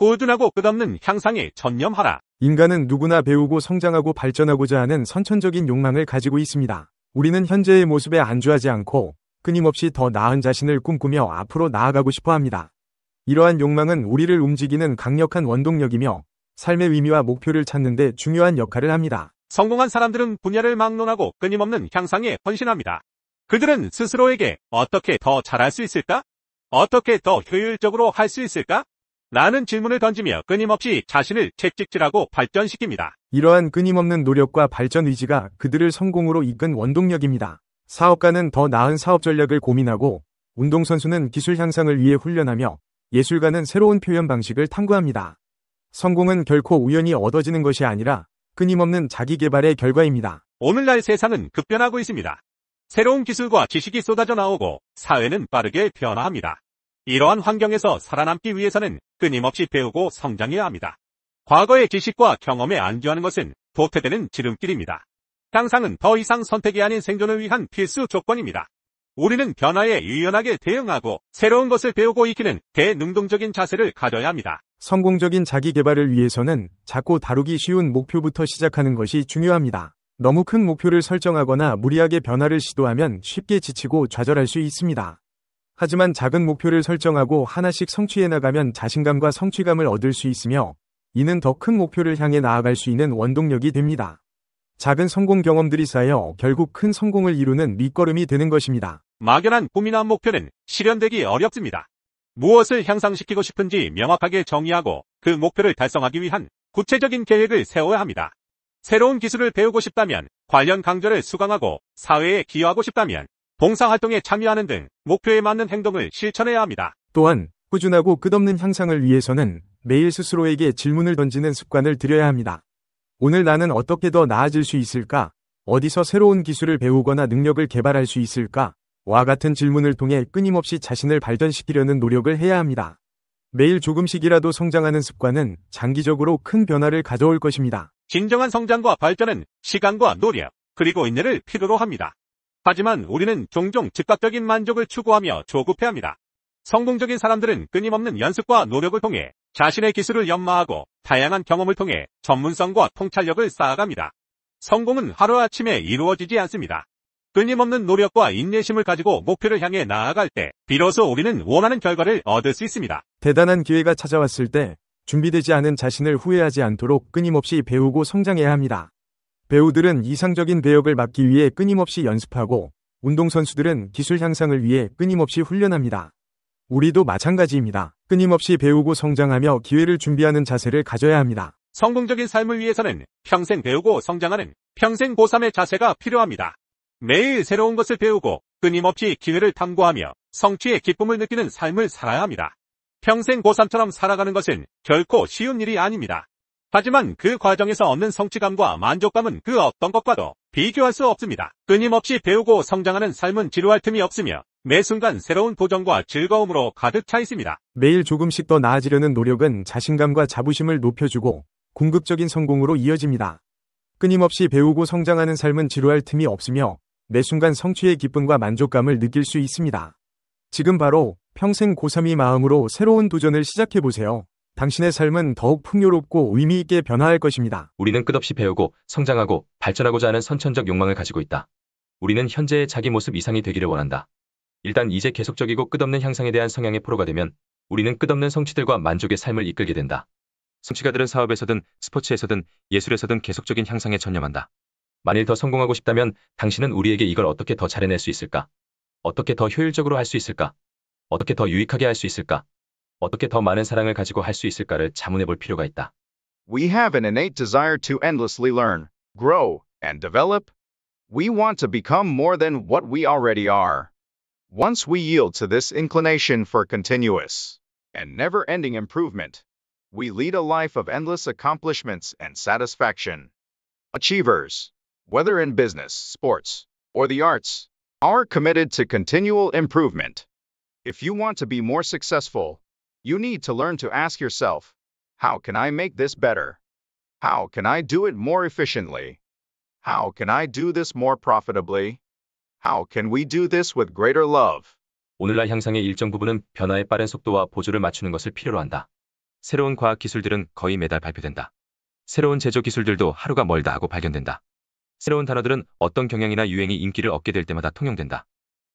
꾸준하고 끝없는 향상에 전념하라. 인간은 누구나 배우고 성장하고 발전하고자 하는 선천적인 욕망을 가지고 있습니다. 우리는 현재의 모습에 안주하지 않고 끊임없이 더 나은 자신을 꿈꾸며 앞으로 나아가고 싶어 합니다. 이러한 욕망은 우리를 움직이는 강력한 원동력이며 삶의 의미와 목표를 찾는 데 중요한 역할을 합니다. 성공한 사람들은 분야를 막론하고 끊임없는 향상에 헌신합니다. 그들은 스스로에게 어떻게 더 잘할 수 있을까? 어떻게 더 효율적으로 할 수 있을까? 라는 질문을 던지며 끊임없이 자신을 채찍질하고 발전시킵니다. 이러한 끊임없는 노력과 발전 의지가 그들을 성공으로 이끈 원동력입니다. 사업가는 더 나은 사업 전략을 고민하고 운동선수는 기술 향상을 위해 훈련하며 예술가는 새로운 표현 방식을 탐구합니다. 성공은 결코 우연히 얻어지는 것이 아니라 끊임없는 자기 개발의 결과입니다. 오늘날 세상은 급변하고 있습니다. 새로운 기술과 지식이 쏟아져 나오고 사회는 빠르게 변화합니다. 이러한 환경에서 살아남기 위해서는 끊임없이 배우고 성장해야 합니다. 과거의 지식과 경험에 안주하는 것은 도태되는 지름길입니다. 향상은 더 이상 선택이 아닌 생존을 위한 필수 조건입니다. 우리는 변화에 유연하게 대응하고 새로운 것을 배우고 익히는 대능동적인 자세를 가져야 합니다. 성공적인 자기 개발을 위해서는 작고 다루기 쉬운 목표부터 시작하는 것이 중요합니다. 너무 큰 목표를 설정하거나 무리하게 변화를 시도하면 쉽게 지치고 좌절할 수 있습니다. 하지만 작은 목표를 설정하고 하나씩 성취해 나가면 자신감과 성취감을 얻을 수 있으며 이는 더 큰 목표를 향해 나아갈 수 있는 원동력이 됩니다. 작은 성공 경험들이 쌓여 결국 큰 성공을 이루는 밑거름이 되는 것입니다. 막연한 꿈이나 목표는 실현되기 어렵습니다. 무엇을 향상시키고 싶은지 명확하게 정의하고 그 목표를 달성하기 위한 구체적인 계획을 세워야 합니다. 새로운 기술을 배우고 싶다면 관련 강좌를 수강하고 사회에 기여하고 싶다면 봉사활동에 참여하는 등 목표에 맞는 행동을 실천해야 합니다. 또한 꾸준하고 끝없는 향상을 위해서는 매일 스스로에게 질문을 던지는 습관을 들여야 합니다. 오늘 나는 어떻게 더 나아질 수 있을까? 어디서 새로운 기술을 배우거나 능력을 개발할 수 있을까? 와 같은 질문을 통해 끊임없이 자신을 발전시키려는 노력을 해야 합니다. 매일 조금씩이라도 성장하는 습관은 장기적으로 큰 변화를 가져올 것입니다. 진정한 성장과 발전은 시간과 노력, 그리고 인내를 필요로 합니다. 하지만 우리는 종종 즉각적인 만족을 추구하며 조급해합니다. 성공적인 사람들은 끊임없는 연습과 노력을 통해 자신의 기술을 연마하고 다양한 경험을 통해 전문성과 통찰력을 쌓아갑니다. 성공은 하루아침에 이루어지지 않습니다. 끊임없는 노력과 인내심을 가지고 목표를 향해 나아갈 때 비로소 우리는 원하는 결과를 얻을 수 있습니다. 대단한 기회가 찾아왔을 때 준비되지 않은 자신을 후회하지 않도록 끊임없이 배우고 성장해야 합니다. 배우들은 이상적인 배역을 맡기 위해 끊임없이 연습하고 운동선수들은 기술 향상을 위해 끊임없이 훈련합니다. 우리도 마찬가지입니다. 끊임없이 배우고 성장하며 기회를 준비하는 자세를 가져야 합니다. 성공적인 삶을 위해서는 평생 배우고 성장하는 평생 고3의 자세가 필요합니다. 매일 새로운 것을 배우고 끊임없이 기회를 탐구하며 성취의 기쁨을 느끼는 삶을 살아야 합니다. 평생 고3처럼 살아가는 것은 결코 쉬운 일이 아닙니다. 하지만 그 과정에서 얻는 성취감과 만족감은 그 어떤 것과도 비교할 수 없습니다. 끊임없이 배우고 성장하는 삶은 지루할 틈이 없으며 매 순간 새로운 도전과 즐거움으로 가득 차 있습니다. 매일 조금씩 더 나아지려는 노력은 자신감과 자부심을 높여주고 궁극적인 성공으로 이어집니다. 끊임없이 배우고 성장하는 삶은 지루할 틈이 없으며 매 순간 성취의 기쁨과 만족감을 느낄 수 있습니다. 지금 바로 평생 고3이 마음으로 새로운 도전을 시작해보세요. 당신의 삶은 더욱 풍요롭고 의미있게 변화할 것입니다. 우리는 끝없이 배우고 성장하고 발전하고자 하는 선천적 욕망을 가지고 있다. 우리는 현재의 자기 모습 이상이 되기를 원한다. 일단 이제 계속적이고 끝없는 향상에 대한 성향의 포로가 되면 우리는 끝없는 성취들과 만족의 삶을 이끌게 된다. 성취가들은 사업에서든 스포츠에서든 예술에서든 계속적인 향상에 전념한다. 만일 더 성공하고 싶다면 당신은 우리에게 이걸 어떻게 더 잘해낼 수 있을까? 어떻게 더 효율적으로 할 수 있을까? 어떻게 더 유익하게 할 수 있을까? 어떻게 더 많은 사랑을 가지고 있을까를 자문해 볼 필요가 있다. We have an innate desire to endlessly learn, grow, and develop. We want to become more than what we already are. Once we yield to this inclination for continuous and never-ending improvement, we lead a life of endless accomplishments and satisfaction. Achievers, whether in business, sports, or the arts, are committed to continual improvement. If you want to be more successful, You need to learn to ask yourself, how can I make this better? How can I do it more efficiently? How can I do this more profitably? How can we do this with greater love? 오늘날 향상의 일정 부분은 변화의 빠른 속도와 보조를 맞추는 것을 필요로 한다. 새로운 과학 기술들은 거의 매달 발표된다. 새로운 제조 기술들도 하루가 멀다 하고 발견된다. 새로운 단어들은 어떤 경향이나 유행이 인기를 얻게 될 때마다 통용된다.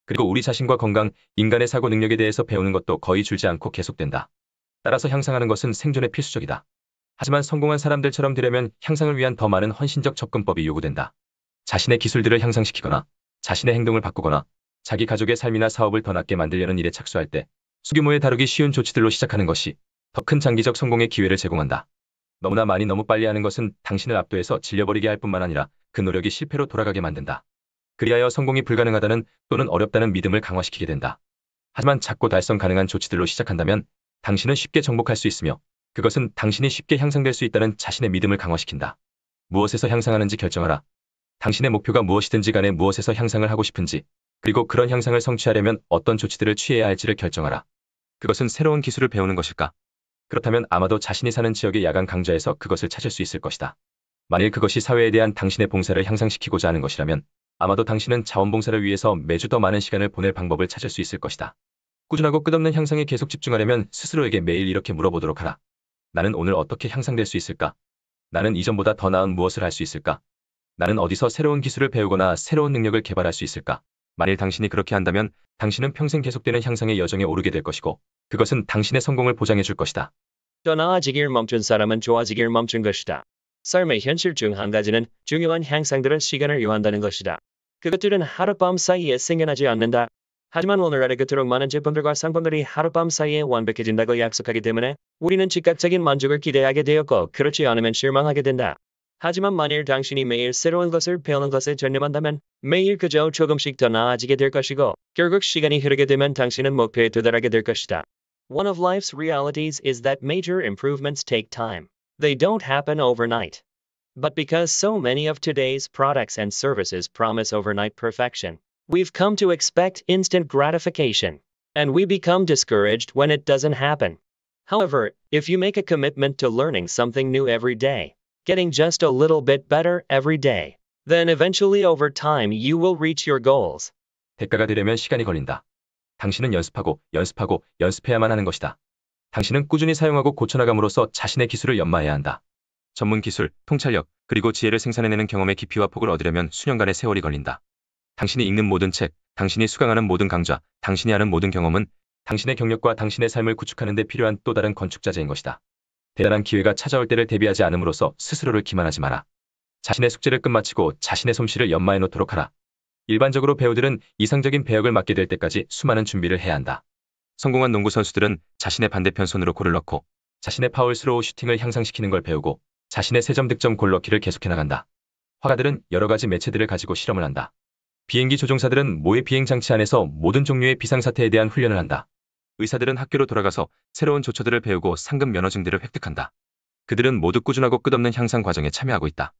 그리고 우리 자신과 건강, 인간의 사고 능력에 대해서 배우는 것도 거의 줄지 않고 계속된다. 따라서 향상하는 것은 생존의 필수적이다. 하지만 성공한 사람들처럼 되려면 향상을 위한 더 많은 헌신적 접근법이 요구된다. 자신의 기술들을 향상시키거나 자신의 행동을 바꾸거나 자기 가족의 삶이나 사업을 더 낫게 만들려는 일에 착수할 때 소규모에 다루기 쉬운 조치들로 시작하는 것이 더 큰 장기적 성공의 기회를 제공한다. 너무나 많이 너무 빨리 하는 것은 당신을 압도해서 질려버리게 할 뿐만 아니라 그 노력이 실패로 돌아가게 만든다. 그리하여 성공이 불가능하다는 또는 어렵다는 믿음을 강화시키게 된다. 하지만 작고 달성 가능한 조치들로 시작한다면 당신은 쉽게 정복할 수 있으며 그것은 당신이 쉽게 향상될 수 있다는 자신의 믿음을 강화시킨다. 무엇에서 향상하는지 결정하라. 당신의 목표가 무엇이든지 간에 무엇에서 향상을 하고 싶은지 그리고 그런 향상을 성취하려면 어떤 조치들을 취해야 할지를 결정하라. 그것은 새로운 기술을 배우는 것일까? 그렇다면 아마도 자신이 사는 지역의 야간 강좌에서 그것을 찾을 수 있을 것이다. 만일 그것이 사회에 대한 당신의 봉사를 향상시키고자 하는 것이라면 아마도 당신은 자원봉사를 위해서 매주 더 많은 시간을 보낼 방법을 찾을 수 있을 것이다. 꾸준하고 끝없는 향상에 계속 집중하려면 스스로에게 매일 이렇게 물어보도록 하라. 나는 오늘 어떻게 향상될 수 있을까? 나는 이전보다 더 나은 무엇을 할 수 있을까? 나는 어디서 새로운 기술을 배우거나 새로운 능력을 개발할 수 있을까? 만일 당신이 그렇게 한다면 당신은 평생 계속되는 향상의 여정에 오르게 될 것이고 그것은 당신의 성공을 보장해 줄 것이다. 떠나아지길 멈춘 사람은 좋아지길 멈춘 것이다. 삶의 현실 중 한 가지는 중요한 향상들은 시간을 요한다는 것이다. 그것들은 하룻밤 사이에 생겨나지 않는다. 하지만 오늘 아래 그토록 많은 제품들과 상품들이 하룻밤 사이에 완벽해진다고 약속하기 때문에 우리는 즉각적인 만족을 기대하게 되었고 그렇지 않으면 실망하게 된다. 하지만 만일 당신이 매일 새로운 것을 배우는 것에 전념한다면 매일 그저 조금씩 더 나아지게 될 것이고 결국 시간이 흐르게 되면 당신은 목표에 도달하게 될 것이다. One of life's realities is that major improvements take time. They don't happen overnight. But because so many of today's products and services promise overnight perfection, we've come to expect instant gratification, and we become discouraged when it doesn't happen. However, if you make a commitment to learning something new every day, getting just a little bit better every day, then eventually over time you will reach your goals. 대가가 되려면 시간이 걸린다. 당신은 연습하고 연습하고 연습해야만 하는 것이다. 당신은 꾸준히 사용하고 고쳐나감으로써 자신의 기술을 연마해야 한다. 전문 기술, 통찰력, 그리고 지혜를 생산해내는 경험의 깊이와 폭을 얻으려면 수년간의 세월이 걸린다. 당신이 읽는 모든 책, 당신이 수강하는 모든 강좌, 당신이 하는 모든 경험은 당신의 경력과 당신의 삶을 구축하는 데 필요한 또 다른 건축자재인 것이다. 대단한 기회가 찾아올 때를 대비하지 않음으로써 스스로를 기만하지 마라. 자신의 숙제를 끝마치고 자신의 솜씨를 연마해 놓도록 하라. 일반적으로 배우들은 이상적인 배역을 맡게 될 때까지 수많은 준비를 해야 한다. 성공한 농구 선수들은 자신의 반대편 손으로 골을 넣고 자신의 파울 스로우 슈팅을 향상시키는 걸 배우고 자신의 세점 득점 골 넣기를 계속해 나간다. 화가들은 여러 가지 매체들을 가지고 실험을 한다. 비행기 조종사들은 모의 비행 장치 안에서 모든 종류의 비상사태에 대한 훈련을 한다. 의사들은 학교로 돌아가서 새로운 조처들을 배우고 상급 면허증들을 획득한다. 그들은 모두 꾸준하고 끝없는 향상 과정에 참여하고 있다.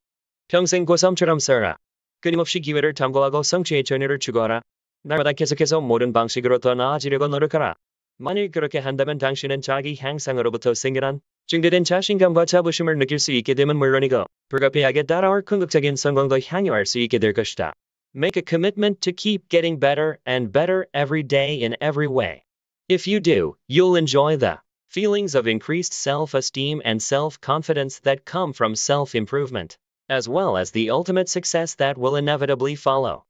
평생 고삼처럼 살아. 끊임없이 기회를 탐구하고 성취의 전열을 추구하라. 날마다 계속해서 모든 방식으로 더 나아지려고 노력하라. 만일 그렇게 한다면 당신은 자기 향상으로부터 생겨난 증대된 자신감과 자부심을 느낄 수 있게 되면 물론이고 불가피하게 따라올 궁극적인 성공도 향유할 수 있게 될 것이다. Make a commitment to keep getting better and better every day in every way. If you do, you'll enjoy the feelings of increased self-esteem and self-confidence that come from self-improvement, as well as the ultimate success that will inevitably follow.